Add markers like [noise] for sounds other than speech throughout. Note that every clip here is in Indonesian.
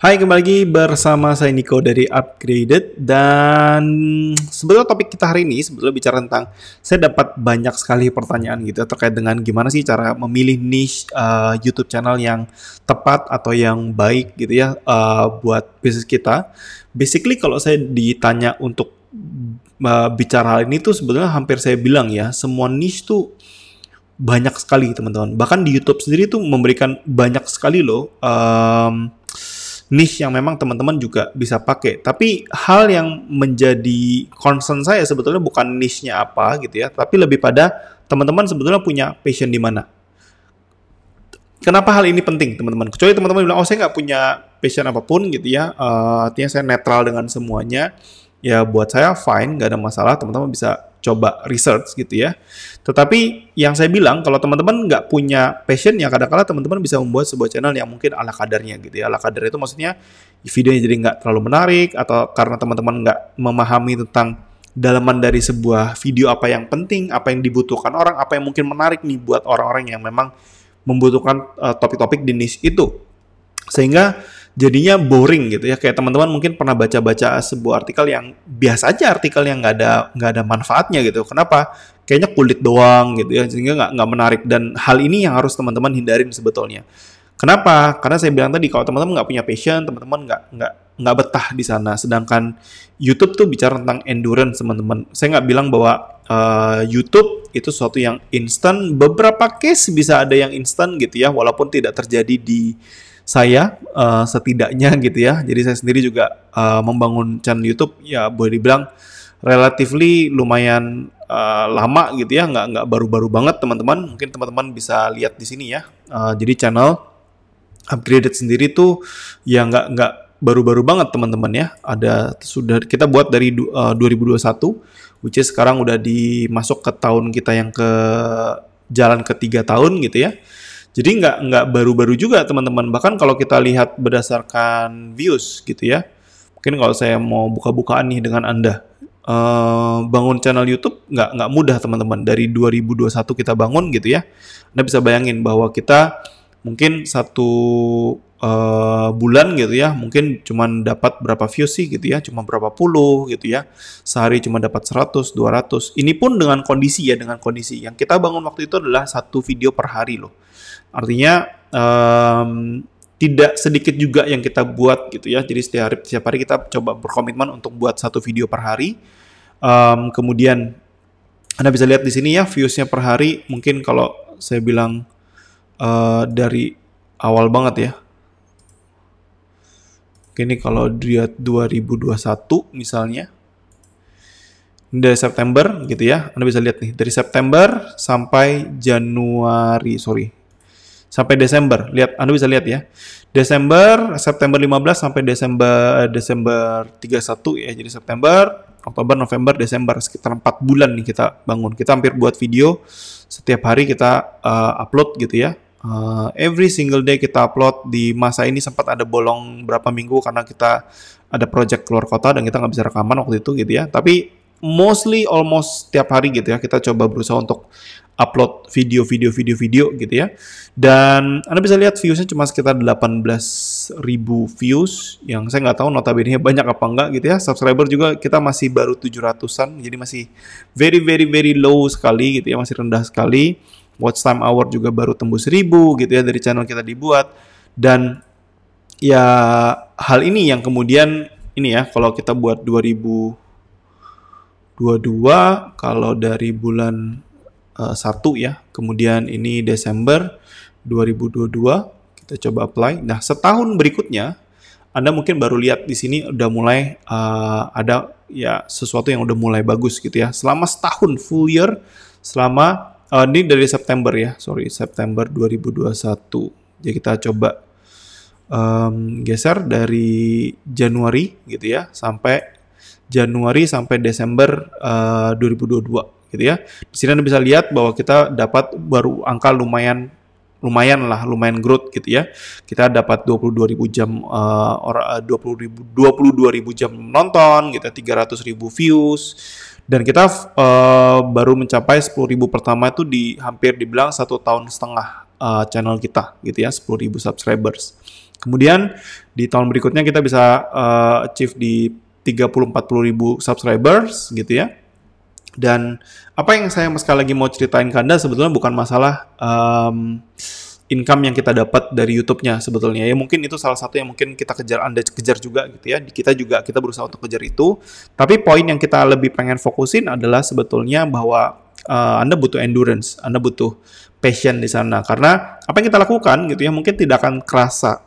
Hai, kembali lagi bersama saya Nico dari Upgraded dan sebetulnya topik kita hari ini sebetulnya bicara tentang saya dapat banyak sekali pertanyaan gitu ya, terkait dengan gimana sih cara memilih niche uh, YouTube channel yang tepat atau yang baik gitu ya uh, buat bisnis kita. Basically kalau saya ditanya untuk uh, bicara hal ini tuh sebetulnya hampir saya bilang ya semua niche tuh banyak sekali teman-teman. Bahkan di YouTube sendiri tuh memberikan banyak sekali loh um, niche yang memang teman-teman juga bisa pakai. Tapi hal yang menjadi concern saya sebetulnya bukan niche-nya apa gitu ya, tapi lebih pada teman-teman sebetulnya punya passion di mana. Kenapa hal ini penting teman-teman? Kecuali teman-teman bilang, oh saya nggak punya passion apapun gitu ya, uh, artinya saya netral dengan semuanya. Ya buat saya fine, nggak ada masalah, teman-teman bisa coba research gitu ya. Tetapi yang saya bilang kalau teman-teman nggak punya passion ya kadang-kala teman-teman bisa membuat sebuah channel yang mungkin ala kadarnya gitu ya. Ala kadarnya itu maksudnya videonya jadi nggak terlalu menarik atau karena teman-teman nggak memahami tentang dalaman dari sebuah video apa yang penting, apa yang dibutuhkan orang, apa yang mungkin menarik nih buat orang-orang yang memang membutuhkan eh, topik-topik uh, di niche itu. Sehingga jadinya boring gitu ya kayak teman-teman mungkin pernah baca-baca sebuah artikel yang biasa aja artikel yang nggak ada nggak ada manfaatnya gitu kenapa kayaknya kulit doang gitu ya sehingga nggak nggak menarik dan hal ini yang harus teman-teman hindarin sebetulnya kenapa karena saya bilang tadi kalau teman-teman nggak punya passion teman-teman nggak nggak nggak betah di sana sedangkan YouTube tuh bicara tentang endurance teman-teman saya nggak bilang bahwa uh, YouTube itu sesuatu yang instan beberapa case bisa ada yang instan gitu ya walaupun tidak terjadi di saya uh, setidaknya gitu ya. Jadi saya sendiri juga uh, membangun channel YouTube ya boleh dibilang relatively lumayan uh, lama gitu ya, nggak nggak baru-baru banget teman-teman. Mungkin teman-teman bisa lihat di sini ya. Uh, jadi channel upgraded sendiri tuh ya nggak nggak baru-baru banget teman-teman ya. Ada sudah kita buat dari uh, 2021 which is sekarang udah dimasuk ke tahun kita yang ke jalan ketiga tahun gitu ya. Jadi nggak nggak baru-baru juga teman-teman. Bahkan kalau kita lihat berdasarkan views gitu ya, mungkin kalau saya mau buka-bukaan nih dengan anda, uh, bangun channel YouTube nggak nggak mudah teman-teman. Dari 2021 kita bangun gitu ya, anda bisa bayangin bahwa kita mungkin satu uh, bulan gitu ya mungkin cuma dapat berapa views sih gitu ya cuma berapa puluh gitu ya sehari cuma dapat 100 200 ini pun dengan kondisi ya dengan kondisi yang kita bangun waktu itu adalah satu video per hari loh Artinya um, tidak sedikit juga yang kita buat gitu ya. Jadi setiap hari, setiap hari kita coba berkomitmen untuk buat satu video per hari. Um, kemudian Anda bisa lihat di sini ya viewsnya per hari. Mungkin kalau saya bilang uh, dari awal banget ya. Ini kalau dia 2021 misalnya dari September gitu ya. Anda bisa lihat nih dari September sampai Januari, sorry sampai Desember. Lihat Anda bisa lihat ya. Desember, September 15 sampai Desember eh, Desember 31 ya. Jadi September, Oktober, November, Desember sekitar 4 bulan nih kita bangun. Kita hampir buat video setiap hari kita uh, upload gitu ya. Uh, every single day kita upload di masa ini sempat ada bolong berapa minggu karena kita ada project keluar kota dan kita nggak bisa rekaman waktu itu gitu ya. Tapi mostly almost tiap hari gitu ya kita coba berusaha untuk upload video video video video gitu ya dan anda bisa lihat viewsnya cuma sekitar 18.000 views yang saya nggak tahu notabene banyak apa enggak gitu ya subscriber juga kita masih baru 700an jadi masih very very very low sekali gitu ya masih rendah sekali watch time hour juga baru tembus 1000 gitu ya dari channel kita dibuat dan ya hal ini yang kemudian ini ya kalau kita buat 2000 22 kalau dari bulan uh, eh, 1 ya. Kemudian ini Desember 2022 kita coba apply. Nah, setahun berikutnya Anda mungkin baru lihat di sini udah mulai uh, ada ya sesuatu yang udah mulai bagus gitu ya. Selama setahun full year selama uh, ini dari September ya. Sorry, September 2021. Jadi kita coba um, geser dari Januari gitu ya sampai Januari sampai Desember eh, uh, 2022 gitu ya. Di sini Anda bisa lihat bahwa kita dapat baru angka lumayan lumayan lah, lumayan growth gitu ya. Kita dapat 22.000 jam uh, or, uh, 20.000 22.000 jam nonton, kita gitu, 300.000 ya, views dan kita uh, baru mencapai 10.000 pertama itu di hampir dibilang satu tahun setengah uh, channel kita gitu ya, 10.000 subscribers. Kemudian di tahun berikutnya kita bisa uh, achieve di 30-40 ribu subscribers gitu ya. Dan apa yang saya sekali lagi mau ceritain ke Anda sebetulnya bukan masalah um, income yang kita dapat dari YouTube-nya sebetulnya ya mungkin itu salah satu yang mungkin kita kejar Anda kejar juga gitu ya kita juga kita berusaha untuk kejar itu tapi poin yang kita lebih pengen fokusin adalah sebetulnya bahwa uh, Anda butuh endurance Anda butuh passion di sana karena apa yang kita lakukan gitu ya mungkin tidak akan kerasa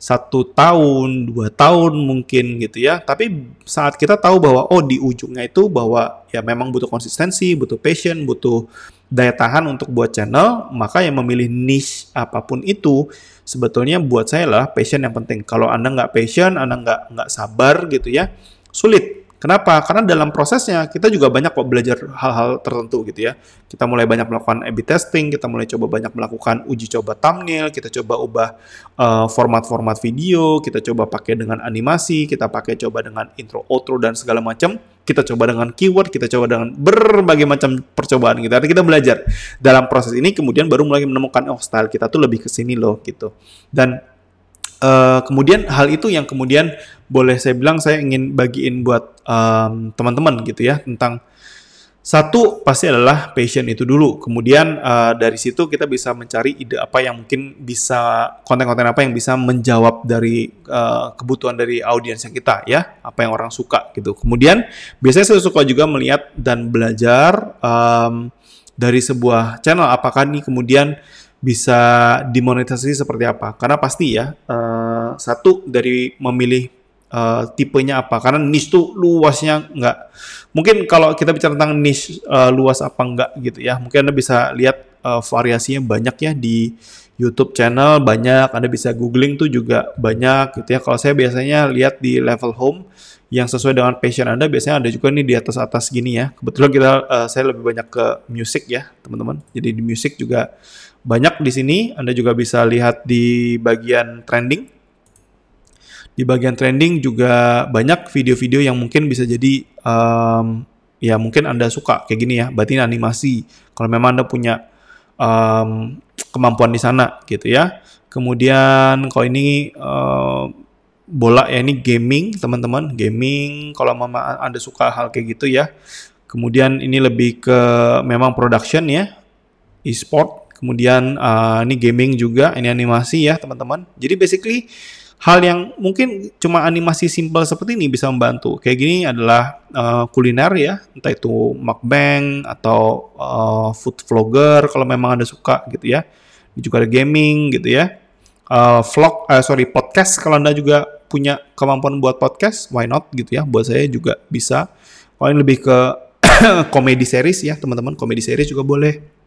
satu tahun, dua tahun mungkin gitu ya. Tapi saat kita tahu bahwa oh di ujungnya itu bahwa ya memang butuh konsistensi, butuh passion, butuh daya tahan untuk buat channel, maka yang memilih niche apapun itu sebetulnya buat saya lah passion yang penting. Kalau anda nggak passion, anda nggak nggak sabar gitu ya, sulit Kenapa? Karena dalam prosesnya kita juga banyak kok belajar hal-hal tertentu gitu ya. Kita mulai banyak melakukan A/B testing, kita mulai coba banyak melakukan uji coba thumbnail, kita coba ubah eh, format-format uh, video, kita coba pakai dengan animasi, kita pakai coba dengan intro, outro dan segala macam. Kita coba dengan keyword, kita coba dengan berbagai macam percobaan gitu. Artinya kita belajar dalam proses ini kemudian baru mulai menemukan oh style kita tuh lebih ke sini loh gitu. Dan Eh, kemudian hal itu yang kemudian boleh saya bilang saya ingin bagiin buat um, teman-teman gitu ya tentang satu pasti adalah passion itu dulu. Kemudian uh, dari situ kita bisa mencari ide apa yang mungkin bisa konten-konten apa yang bisa menjawab dari uh, kebutuhan dari audiens yang kita ya, apa yang orang suka gitu. Kemudian biasanya saya suka juga melihat dan belajar um, dari sebuah channel apakah nih kemudian bisa dimonetisasi seperti apa? Karena pasti ya, uh, satu dari memilih uh, tipenya apa? Karena niche tuh luasnya nggak. Mungkin kalau kita bicara tentang niche uh, luas apa nggak gitu ya, mungkin anda bisa lihat uh, variasinya banyak ya di YouTube channel banyak, anda bisa googling tuh juga banyak gitu ya. Kalau saya biasanya lihat di level home yang sesuai dengan passion anda, biasanya ada juga nih di atas atas gini ya. Kebetulan kita uh, saya lebih banyak ke musik ya teman-teman. Jadi di musik juga banyak di sini. Anda juga bisa lihat di bagian trending. Di bagian trending juga banyak video-video yang mungkin bisa jadi um, ya mungkin Anda suka kayak gini ya, batin animasi. Kalau memang Anda punya um, kemampuan di sana gitu ya. Kemudian kalau ini um, bola ya ini gaming teman-teman, gaming kalau memang Anda suka hal kayak gitu ya. Kemudian ini lebih ke memang production ya, e-sport Kemudian uh, ini gaming juga, ini animasi ya teman-teman. Jadi basically hal yang mungkin cuma animasi simple seperti ini bisa membantu. Kayak gini adalah uh, kuliner ya, entah itu mukbang atau uh, food vlogger kalau memang ada suka gitu ya. Ini juga ada gaming gitu ya. Uh, vlog, uh, sorry podcast kalau anda juga punya kemampuan buat podcast, why not gitu ya. Buat saya juga bisa. Kalau ini lebih ke [coughs] komedi series ya teman-teman, komedi series juga boleh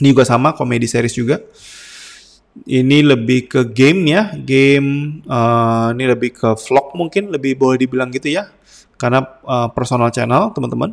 ini juga sama komedi series juga. Ini lebih ke game ya, game uh, ini lebih ke vlog mungkin, lebih boleh dibilang gitu ya, karena uh, personal channel teman-teman.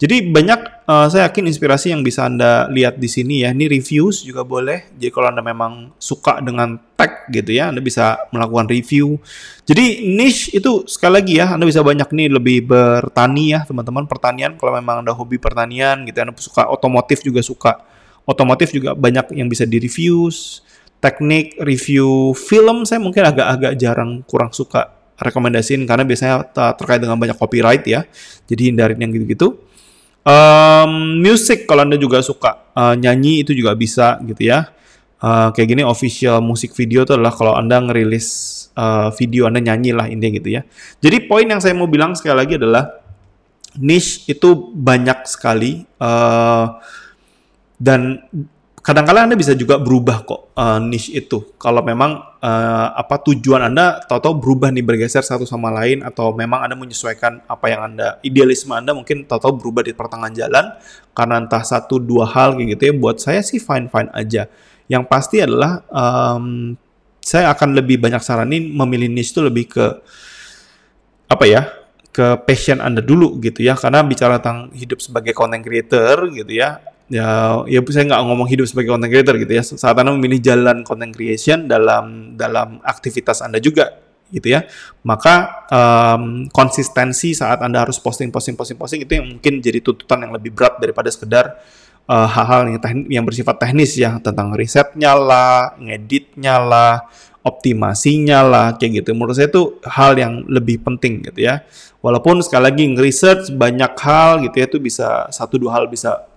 Jadi banyak uh, saya yakin inspirasi yang bisa anda lihat di sini ya. Ini reviews juga boleh. Jadi kalau anda memang suka dengan tag gitu ya, anda bisa melakukan review. Jadi niche itu sekali lagi ya, anda bisa banyak nih lebih bertani ya teman-teman pertanian. Kalau memang anda hobi pertanian gitu, ya, anda suka otomotif juga suka otomotif juga banyak yang bisa di reviews teknik review film saya mungkin agak-agak jarang kurang suka rekomendasiin karena biasanya terkait dengan banyak copyright ya jadi hindarin yang gitu-gitu um, music kalau anda juga suka uh, nyanyi itu juga bisa gitu ya uh, kayak gini official musik video itu adalah kalau anda ngerilis uh, video anda nyanyi lah intinya gitu ya jadi poin yang saya mau bilang sekali lagi adalah niche itu banyak sekali uh, dan kadang kadang Anda bisa juga berubah kok uh, niche itu. Kalau memang uh, apa tujuan Anda tahu-tahu berubah nih bergeser satu sama lain atau memang Anda menyesuaikan apa yang Anda idealisme Anda mungkin tahu-tahu berubah di pertengahan jalan karena entah satu dua hal kayak gitu ya buat saya sih fine-fine aja. Yang pasti adalah um, saya akan lebih banyak saranin memilih niche itu lebih ke apa ya? ke passion Anda dulu gitu ya karena bicara tentang hidup sebagai content creator gitu ya ya ya saya nggak ngomong hidup sebagai content creator gitu ya saat anda memilih jalan content creation dalam dalam aktivitas anda juga gitu ya maka um, konsistensi saat anda harus posting posting posting posting itu yang mungkin jadi tuntutan yang lebih berat daripada sekedar eh, hal-hal uh, yang teknis, yang bersifat teknis ya tentang risetnya lah ngeditnya lah optimasinya lah kayak gitu menurut saya itu hal yang lebih penting gitu ya walaupun sekali lagi research banyak hal gitu ya itu bisa satu dua hal bisa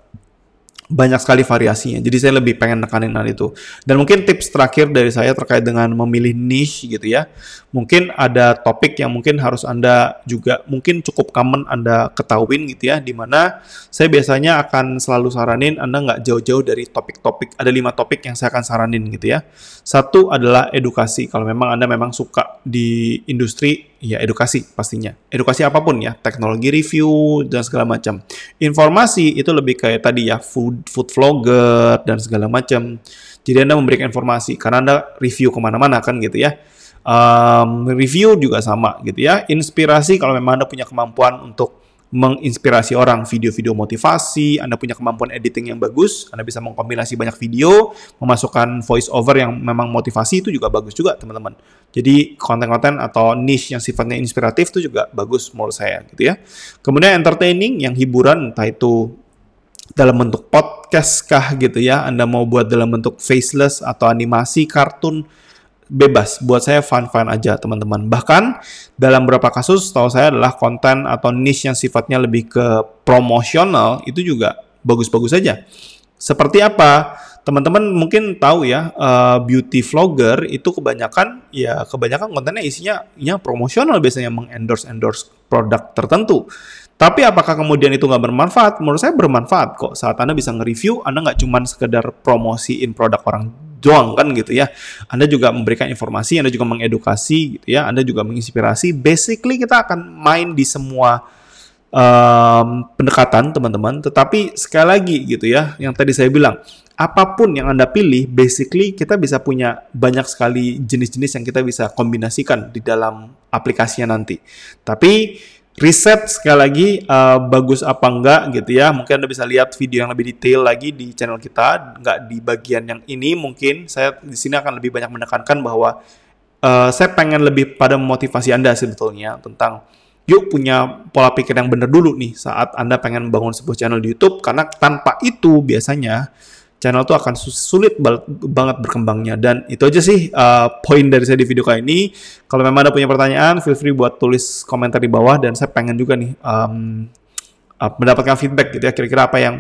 banyak sekali variasinya. Jadi saya lebih pengen nekanin hal itu. Dan mungkin tips terakhir dari saya terkait dengan memilih niche gitu ya. Mungkin ada topik yang mungkin harus Anda juga mungkin cukup common Anda ketahuin gitu ya. Dimana saya biasanya akan selalu saranin Anda nggak jauh-jauh dari topik-topik. Ada lima topik yang saya akan saranin gitu ya. Satu adalah edukasi. Kalau memang Anda memang suka di industri ya edukasi pastinya. Edukasi apapun ya, teknologi review dan segala macam. Informasi itu lebih kayak tadi ya food food vlogger dan segala macam. Jadi Anda memberikan informasi karena Anda review kemana-mana kan gitu ya. Um, review juga sama gitu ya. Inspirasi kalau memang Anda punya kemampuan untuk menginspirasi orang video-video motivasi, Anda punya kemampuan editing yang bagus, Anda bisa mengkompilasi banyak video, memasukkan voice over yang memang motivasi itu juga bagus juga teman-teman. Jadi konten-konten atau niche yang sifatnya inspiratif itu juga bagus menurut saya gitu ya. Kemudian entertaining yang hiburan entah itu dalam bentuk podcast kah gitu ya, Anda mau buat dalam bentuk faceless atau animasi, kartun, bebas. Buat saya fun-fun aja teman-teman. Bahkan dalam beberapa kasus tahu saya adalah konten atau niche yang sifatnya lebih ke promosional itu juga bagus-bagus saja. Seperti apa? Teman-teman mungkin tahu ya, eh, beauty vlogger itu kebanyakan ya kebanyakan kontennya isinya ya promosional biasanya mengendorse-endorse produk tertentu. Tapi apakah kemudian itu nggak bermanfaat? Menurut saya bermanfaat kok. Saat Anda bisa nge-review, Anda nggak cuma sekedar promosiin produk orang doang kan gitu ya. Anda juga memberikan informasi, Anda juga mengedukasi gitu ya, Anda juga menginspirasi. Basically kita akan main di semua um, pendekatan teman-teman. Tetapi sekali lagi gitu ya, yang tadi saya bilang, apapun yang Anda pilih, basically kita bisa punya banyak sekali jenis-jenis yang kita bisa kombinasikan di dalam aplikasinya nanti. Tapi riset sekali lagi uh, bagus apa enggak gitu ya. Mungkin Anda bisa lihat video yang lebih detail lagi di channel kita, enggak di bagian yang ini mungkin saya di sini akan lebih banyak menekankan bahwa uh, saya pengen lebih pada motivasi Anda sebetulnya tentang yuk punya pola pikir yang benar dulu nih saat Anda pengen bangun sebuah channel di YouTube karena tanpa itu biasanya channel tuh akan sulit banget berkembangnya. Dan itu aja sih uh, poin dari saya di video kali ini. Kalau memang ada punya pertanyaan, feel free buat tulis komentar di bawah. Dan saya pengen juga nih um, uh, mendapatkan feedback gitu ya, kira-kira apa yang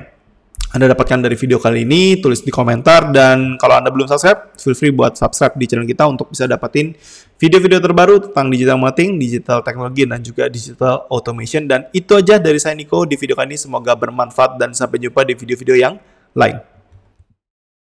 anda dapatkan dari video kali ini, tulis di komentar, dan kalau Anda belum subscribe, feel free buat subscribe di channel kita untuk bisa dapatin video-video terbaru tentang digital marketing, digital teknologi, dan juga digital automation. Dan itu aja dari saya Niko di video kali ini, semoga bermanfaat dan sampai jumpa di video-video yang lain.